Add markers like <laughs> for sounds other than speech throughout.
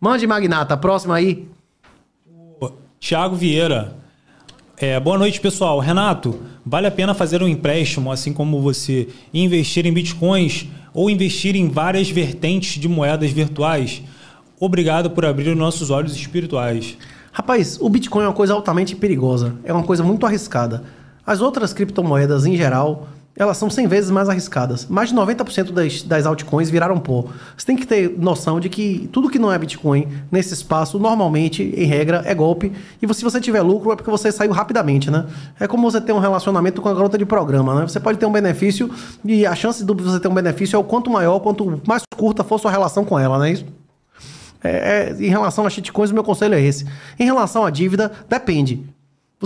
Mande, Magnata, próxima aí. Tiago Vieira. É, boa noite, pessoal. Renato, vale a pena fazer um empréstimo, assim como você, investir em bitcoins ou investir em várias vertentes de moedas virtuais? Obrigado por abrir os nossos olhos espirituais. Rapaz, o Bitcoin é uma coisa altamente perigosa, é uma coisa muito arriscada. As outras criptomoedas em geral elas são 100 vezes mais arriscadas. Mais de 90% das, das altcoins viraram pó. Você tem que ter noção de que tudo que não é Bitcoin nesse espaço, normalmente, em regra, é golpe. E se você tiver lucro, é porque você saiu rapidamente, né? É como você ter um relacionamento com a garota de programa, né? Você pode ter um benefício e a chance de você ter um benefício é o quanto maior, quanto mais curta for sua relação com ela, né? isso? É, é, em relação a shitcoins, o meu conselho é esse. Em relação à dívida, depende.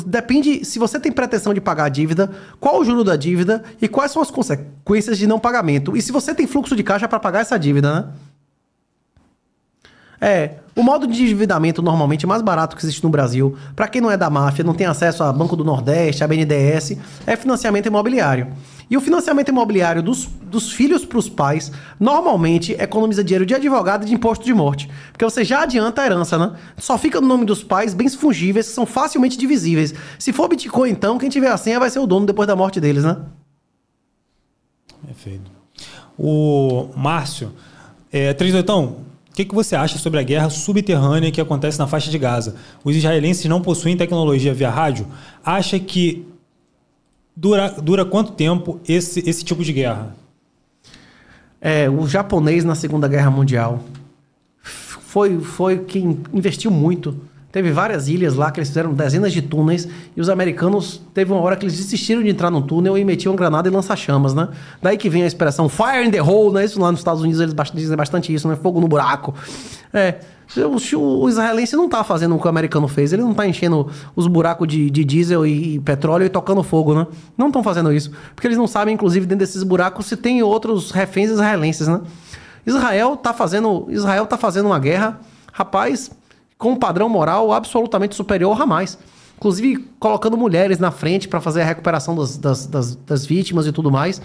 Depende se você tem pretensão de pagar a dívida, qual o juro da dívida e quais são as consequências de não pagamento. E se você tem fluxo de caixa para pagar essa dívida, né? É, o modo de endividamento normalmente é mais barato que existe no Brasil, para quem não é da máfia, não tem acesso a Banco do Nordeste, a BNDES, é financiamento imobiliário. E o financiamento imobiliário dos, dos filhos para os pais normalmente economiza dinheiro de advogado e de imposto de morte. Porque você já adianta a herança, né? Só fica no nome dos pais bens fungíveis que são facilmente divisíveis. Se for Bitcoin, então, quem tiver a senha vai ser o dono depois da morte deles, né? Perfeito. O Márcio, é, então, o que, que, você acha sobre a guerra subterrânea que acontece na faixa de Gaza? Os israelenses não possuem tecnologia via rádio? Acha que Dura, dura quanto tempo esse, esse tipo de guerra? É, o japonês na Segunda Guerra Mundial foi, foi quem investiu muito. Teve várias ilhas lá que eles fizeram dezenas de túneis e os americanos teve uma hora que eles desistiram de entrar no túnel e metiam granada e lança-chamas, né? Daí que vem a expressão fire in the hole, né? Isso lá nos Estados Unidos eles dizem bastante isso, né? Fogo no buraco. É. Se o, israelense não tá fazendo o que o americano fez, ele não tá enchendo os buracos de, de diesel e, petróleo e tocando fogo, né? Não estão fazendo isso. Porque eles não sabem, inclusive, dentro desses buracos se tem outros reféns israelenses, né? Israel tá fazendo, Israel tá fazendo uma guerra, rapaz, com um padrão moral absolutamente superior a Hamas. Inclusive colocando mulheres na frente para fazer a recuperação das, das, das, das vítimas e tudo mais.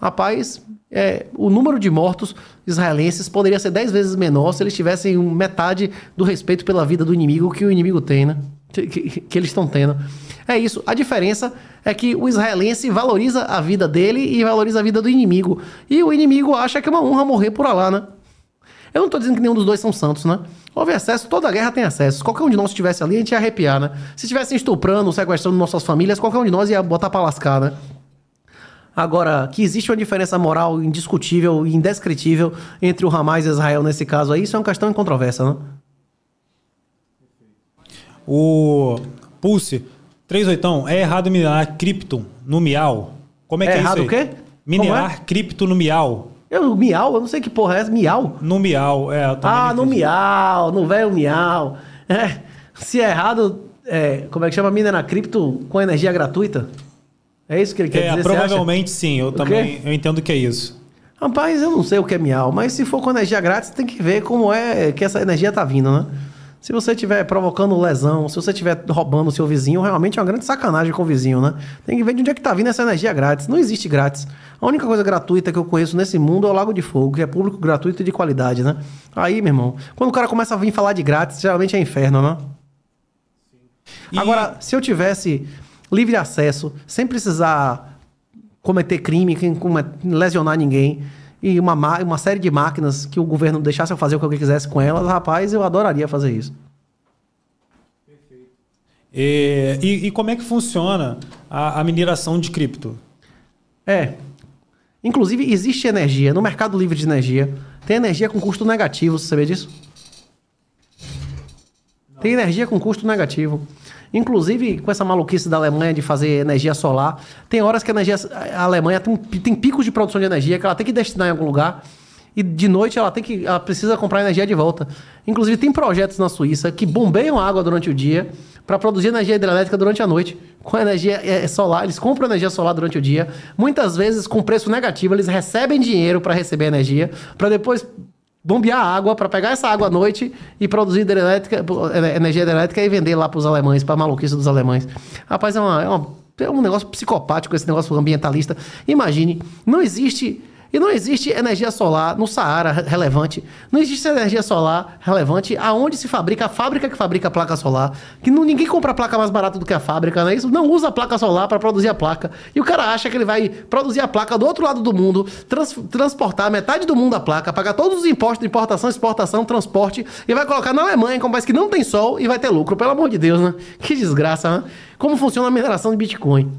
Rapaz, é, o número de mortos israelenses poderia ser 10 vezes menor se eles tivessem metade do respeito pela vida do inimigo que o inimigo tem, né? Que, que, que eles estão tendo. É isso. A diferença é que o israelense valoriza a vida dele e valoriza a vida do inimigo. E o inimigo acha que é uma honra morrer por lá, né? Eu não tô dizendo que nenhum dos dois são santos, né? Houve acesso, toda guerra tem acesso. Qualquer um de nós estivesse ali, a gente ia arrepiar, né? Se estivessem estuprando, sequestrando nossas famílias, qualquer um de nós ia botar pra lascar, né? Agora, que existe uma diferença moral indiscutível e indescritível entre o Hamas e Israel nesse caso aí, isso é uma questão em controvérsia, não? Né? O Pulse 38 é errado minerar cripto no miau? Como é, é que é, errado isso? Errado o quê? Minerar é? cripto no miau. Eu, miau? Eu não sei que porra é essa. Miau? No miau, é. ah, no miau, no velho miau. É. Se é errado, é, como é que chama? minerar cripto com energia gratuita? É isso que ele quer é, dizer? Provavelmente sim, eu o também quê? eu entendo que é isso. Rapaz, eu não sei o que é miau, mas se for com energia grátis, tem que ver como é que essa energia tá vindo, né? Se você estiver provocando lesão, se você estiver roubando o seu vizinho, realmente é uma grande sacanagem com o vizinho, né? Tem que ver de onde é que tá vindo essa energia grátis. Não existe grátis. A única coisa gratuita que eu conheço nesse mundo é o Lago de Fogo, que é público gratuito e de qualidade, né? Aí, meu irmão, quando o cara começa a vir falar de grátis, geralmente é inferno, né? Sim. Agora, se eu tivesse livre acesso, sem precisar cometer crime, lesionar ninguém. E uma, uma série de máquinas que o governo deixasse eu fazer o que eu quisesse com elas, rapaz, eu adoraria fazer isso. E, e, e como é que funciona a, a mineração de cripto? É, Inclusive, existe energia. No mercado livre de energia, tem energia com custo negativo, você sabia disso? Não. Tem energia com custo negativo. Inclusive, com essa maluquice da Alemanha de fazer energia solar, tem horas que a, energia, a Alemanha tem, tem picos de produção de energia que ela tem que destinar em algum lugar e de noite ela tem que ela precisa comprar energia de volta. Inclusive tem projetos na Suíça que bombeiam água durante o dia para produzir energia hidrelétrica durante a noite com energia é, é, solar, eles compram energia solar durante o dia, muitas vezes com preço negativo, eles recebem dinheiro para receber energia, para depois bombear água para pegar essa água à noite e produzir hidrelétrica, é, energia hidrelétrica e vender lá para os alemães, para maluquice dos alemães. Rapaz, é, uma, é, uma, é um negócio psicopático esse negócio ambientalista. Imagine, não existe e não existe energia solar no Saara relevante. Não existe energia solar relevante aonde se fabrica a fábrica que fabrica a placa solar. Que não, ninguém compra a placa mais barata do que a fábrica, não é isso? Não usa a placa solar para produzir a placa. E o cara acha que ele vai produzir a placa do outro lado do mundo, trans, transportar metade do mundo a placa, pagar todos os impostos de importação, exportação, transporte e vai colocar na Alemanha, como país que não tem sol e vai ter lucro. Pelo amor de Deus, né? Que desgraça, né? Como funciona a mineração de Bitcoin?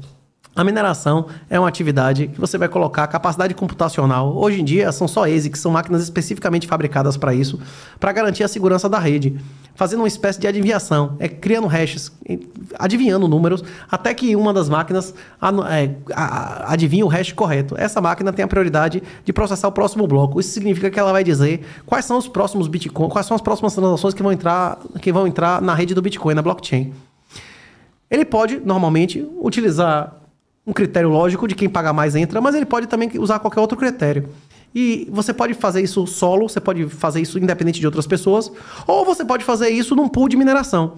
A mineração é uma atividade que você vai colocar capacidade computacional. Hoje em dia são só ASICs, são máquinas especificamente fabricadas para isso, para garantir a segurança da rede, fazendo uma espécie de adivinhação, é criando hashes, adivinhando números, até que uma das máquinas é, adivinha o hash correto. Essa máquina tem a prioridade de processar o próximo bloco. Isso significa que ela vai dizer quais são os próximos Bitcoin, quais são as próximas transações que vão entrar, que vão entrar na rede do Bitcoin, na blockchain. Ele pode normalmente utilizar um critério lógico de quem paga mais entra, mas ele pode também usar qualquer outro critério. E você pode fazer isso solo, você pode fazer isso independente de outras pessoas, ou você pode fazer isso num pool de mineração.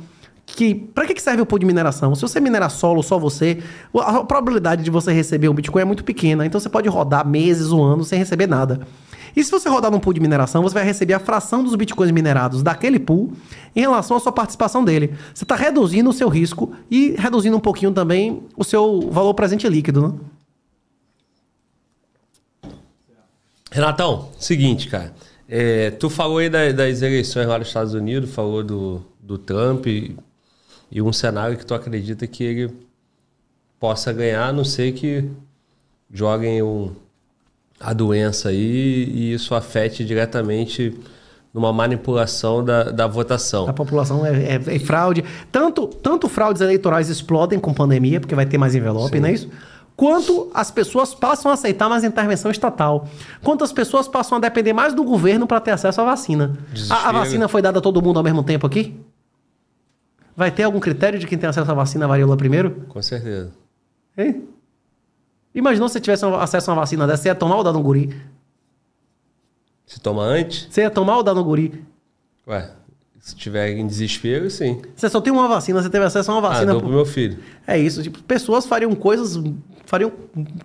Que para que serve o pool de mineração? Se você minerar solo só você, a probabilidade de você receber um Bitcoin é muito pequena, então você pode rodar meses ou um anos sem receber nada. E se você rodar num pool de mineração, você vai receber a fração dos bitcoins minerados daquele pool em relação à sua participação dele. Você está reduzindo o seu risco e reduzindo um pouquinho também o seu valor presente líquido, né? Renatão, seguinte, cara. É, tu falou aí das, das, eleições lá nos Estados Unidos, falou do, do Trump e, e um cenário que tu acredita que ele possa ganhar, a não ser que joguem um a doença aí e isso afete diretamente numa manipulação da, da votação. A população é, é, é, fraude. Tanto, tanto fraudes eleitorais explodem com pandemia, porque vai ter mais envelope, Sim. não é isso? Quanto as pessoas passam a aceitar mais intervenção estatal. Quanto as pessoas passam a depender mais do governo para ter acesso à vacina. A, a, vacina foi dada a todo mundo ao mesmo tempo aqui? Vai ter algum critério de quem tem acesso à vacina varíola primeiro? Com certeza. Hein? Imagina se você tivesse acesso a uma vacina dessa, você ia tomar ou dar no guri? Você toma antes? Você ia tomar ou dar no guri? Ué, se tiver em desespero, sim. Você só tem uma vacina, você teve acesso a uma ah, vacina. Ah, dou pro meu filho. É isso, tipo, pessoas fariam coisas, fariam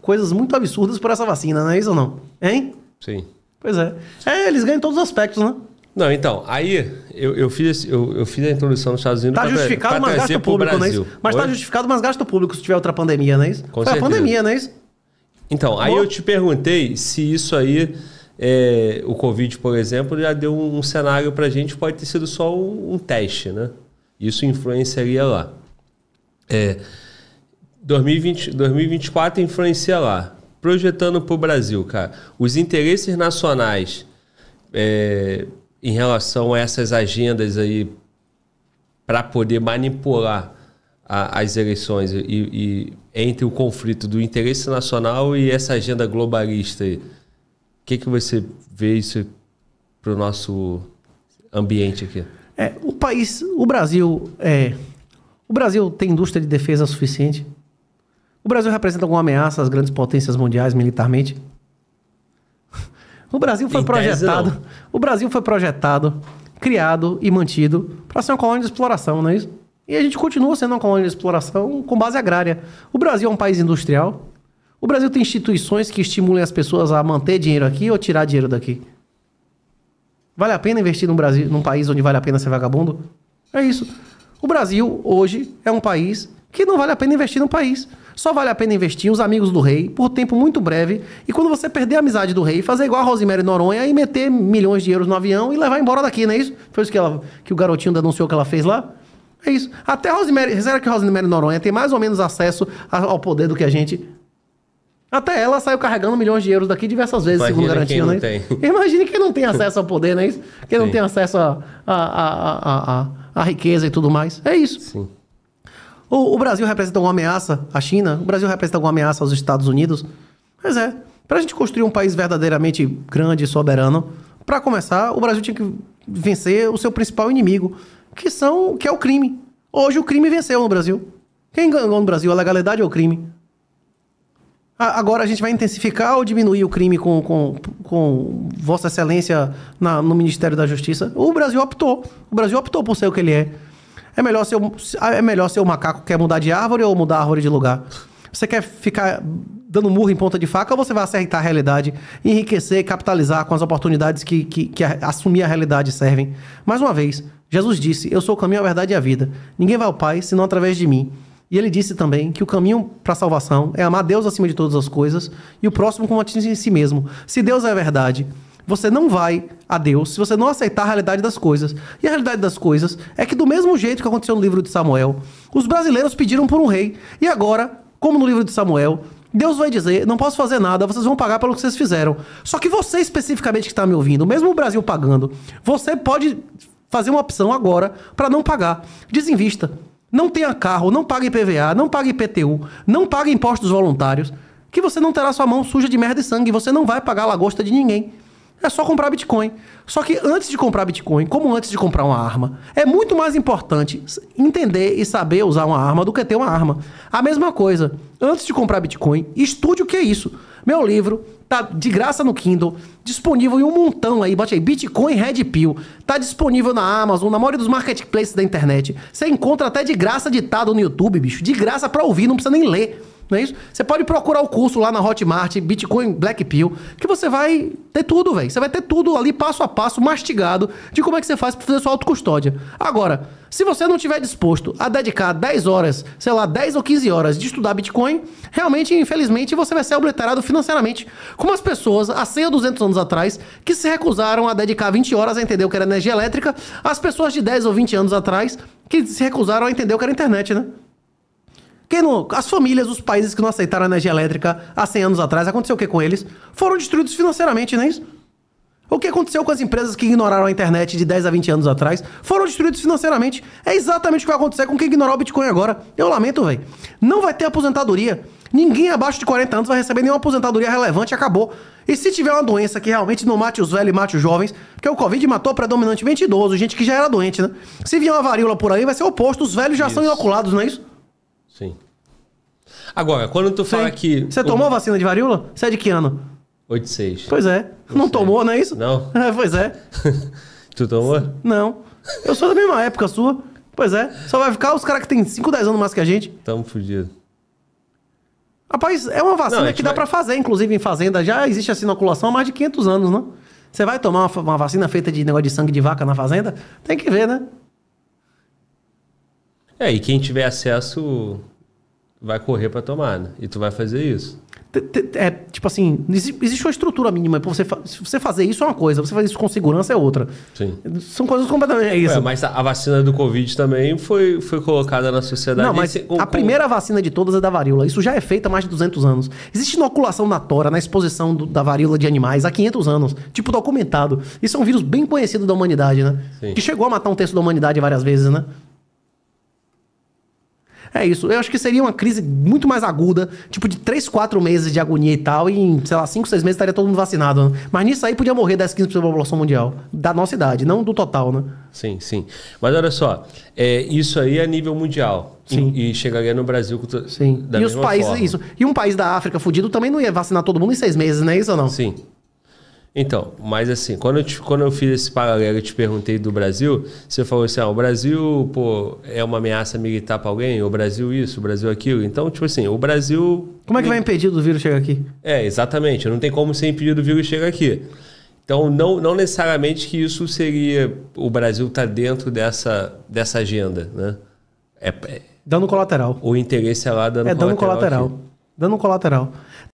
coisas muito absurdas por essa vacina, não é isso ou não? Hein? Sim. Pois é. É, eles ganham todos os aspectos, né? Não, então, aí eu, eu, fiz, eu, eu fiz a introdução nos Estados Unidos. Tá justificado, mas gasto público, não é isso? Mas tá Oi? tá justificado, mas gasto público se tiver outra pandemia, não é isso? Com Foi certeza. a pandemia, não é isso? Então, Bom. aí eu te perguntei se isso aí, é, o Covid, por exemplo, já deu um, um cenário pra gente, pode ter sido só um, um teste, né? Isso influenciaria lá. É, 2020, 2024 influencia lá. Projetando pro Brasil, cara. Os interesses nacionais. É, em relação a essas agendas aí para poder manipular a, as eleições e, e, entre o conflito do interesse nacional e essa agenda globalista aí? O que, que você vê isso para o nosso ambiente aqui? É, o país, o Brasil, é, o Brasil tem indústria de defesa suficiente? O Brasil representa alguma ameaça às grandes potências mundiais militarmente? O Brasil foi em projetado. O Brasil foi projetado, criado e mantido para ser uma colônia de exploração, não é isso? E a gente continua sendo uma colônia de exploração com base agrária. O Brasil é um país industrial. O Brasil tem instituições que estimulem as pessoas a manter dinheiro aqui ou tirar dinheiro daqui. Vale a pena investir no Brasil, num país onde vale a pena ser vagabundo? É isso. O Brasil hoje é um país que não vale a pena investir no país. Só vale a pena investir os amigos do rei por tempo muito breve e quando você perder a amizade do rei, fazer igual a Rosemary Noronha e meter milhões de euros no avião e levar embora daqui, não é isso? Foi isso que, ela, que o garotinho denunciou que ela fez lá? É isso. Até Rosemary, será que Rosemary Noronha tem mais ou menos acesso ao poder do que a gente? Até ela saiu carregando milhões de euros daqui diversas vezes, Imagina segundo garantia, né? Tem. Imagine quem não tem <laughs> acesso ao poder, não é isso? Quem Sim. não tem acesso à a a, a, a, a, riqueza e tudo mais. É isso. Sim. O, o Brasil representa alguma ameaça à China? O Brasil representa alguma ameaça aos Estados Unidos? Mas é. Para a gente construir um país verdadeiramente grande e soberano, para começar, o Brasil tinha que vencer o seu principal inimigo, que são que é o crime. Hoje o crime venceu no Brasil. Quem ganhou no Brasil? A legalidade ou o crime? A, agora a gente vai intensificar ou diminuir o crime com, com, com Vossa Excelência na, no Ministério da Justiça? O Brasil optou. O Brasil optou por ser o que ele é. É melhor ser, um, é melhor ser o macaco que quer mudar de árvore ou mudar a árvore de lugar? Você quer ficar dando murro em ponta de faca ou você vai acertar a realidade, enriquecer, capitalizar com as oportunidades que, que, que assumir a realidade servem? Mais uma vez, Jesus disse: Eu sou o caminho, a verdade e a vida. Ninguém vai ao Pai senão através de mim. E ele disse também que o caminho para a salvação é amar Deus acima de todas as coisas e o próximo como a si mesmo. Se Deus é a verdade você não vai a Deus se você não aceitar a realidade das coisas. E a realidade das coisas é que, do mesmo jeito que aconteceu no livro de Samuel, os brasileiros pediram por um rei. E agora, como no livro de Samuel, Deus vai dizer: não posso fazer nada, vocês vão pagar pelo que vocês fizeram. Só que você especificamente que está me ouvindo, mesmo o Brasil pagando, você pode fazer uma opção agora para não pagar. Desinvista. Não tenha carro, não pague IPVA, não pague IPTU, não pague impostos voluntários, que você não terá sua mão suja de merda e sangue, você não vai pagar a lagosta de ninguém. É só comprar Bitcoin. Só que antes de comprar Bitcoin, como antes de comprar uma arma, é muito mais importante entender e saber usar uma arma do que ter uma arma. A mesma coisa, antes de comprar Bitcoin, estude o que é isso. Meu livro tá de graça no Kindle, disponível em um montão aí, bote aí Bitcoin Red Pill, tá disponível na Amazon, na maioria dos marketplaces da internet. Você encontra até de graça ditado no YouTube, bicho, de graça para ouvir, não precisa nem ler. Não é isso? Você pode procurar o curso lá na Hotmart, Bitcoin Black Pill, que você vai ter tudo, velho. Você vai ter tudo ali passo a passo, mastigado, de como é que você faz para fazer sua autocustódia. Agora, se você não tiver disposto a dedicar 10 horas, sei lá, 10 ou 15 horas de estudar Bitcoin, realmente, infelizmente, você vai ser obliterado financeiramente. Como as pessoas, há 100 ou 200 anos atrás, que se recusaram a dedicar 20 horas a entender o que era energia elétrica, as pessoas de 10 ou 20 anos atrás, que se recusaram a entender o que era internet, né? Quem não, as famílias, os países que não aceitaram a energia elétrica há 100 anos atrás, aconteceu o que com eles? Foram destruídos financeiramente, não é isso? O que aconteceu com as empresas que ignoraram a internet de 10 a 20 anos atrás? Foram destruídos financeiramente. É exatamente o que vai acontecer com quem ignorar o Bitcoin agora. Eu lamento, velho. Não vai ter aposentadoria. Ninguém abaixo de 40 anos vai receber nenhuma aposentadoria relevante, acabou. E se tiver uma doença que realmente não mate os velhos e mate os jovens, porque o Covid matou predominantemente idosos, gente que já era doente, né? Se vier uma varíola por aí, vai ser o oposto. Os velhos já isso. são inoculados, não é isso? Sim. Agora, quando tu fala Sim. que. Você tomou vacina de varíola? Você é de que ano? 86. Pois é. Não, não tomou, não é isso? Não. <laughs> É, pois é. <laughs> tu tomou? Não. Eu sou da mesma época sua. Pois é. Só vai ficar os caras que tem 5, 10 anos mais que a gente. Tamo fudido. Rapaz, é uma vacina não, que dá vai... para fazer, inclusive em fazenda já existe essa inoculação há mais de 500 anos, né? Você vai tomar uma, uma, vacina feita de negócio de sangue de vaca na fazenda? Tem que ver, né? É, e quem tiver acesso vai correr para tomar, né? E tu vai fazer isso. É, tipo assim, existe uma estrutura mínima. Pra você, você fazer isso é uma coisa, você fazer isso com segurança é outra. Sim. São coisas completamente. É isso. Ué, mas a vacina do Covid também foi, foi colocada na sociedade. Não, mas se, com, a primeira vacina de todas é da varíola. Isso já é feito há mais de 200 anos. Existe inoculação na tora, na exposição do, da varíola de animais há 500 anos. Tipo, documentado. Isso é um vírus bem conhecido da humanidade, né? Sim. Que chegou a matar um terço da humanidade várias vezes, né? É isso. Eu acho que seria uma crise muito mais aguda, tipo de 3, 4 meses de agonia e tal, e em, sei lá, 5, 6 meses estaria todo mundo vacinado. Né? Mas nisso aí podia morrer 10, 15% da população mundial. Da nossa idade, não do total, né? Sim, sim. Mas olha só, é, isso aí é nível mundial. Sim. E, e chegaria no Brasil Sim. da e mesma os países, forma. isso. E um país da África fudido também não ia vacinar todo mundo em seis meses, não é isso ou não? Sim. Então, mas assim, quando eu, te, quando eu fiz esse paralelo e te perguntei do Brasil, você falou assim: ah, o Brasil pô, é uma ameaça militar para alguém, o Brasil isso, o Brasil aquilo. Então, tipo assim, o Brasil. Como é que vai impedir do vírus chegar aqui? É, exatamente. Não tem como ser impedido do vírus chegar aqui. Então, não, não necessariamente que isso seria. O Brasil tá dentro dessa, dessa agenda, né? É, é, dando colateral. O interesse é lá dando colateral. É dando colateral. Dando colateral.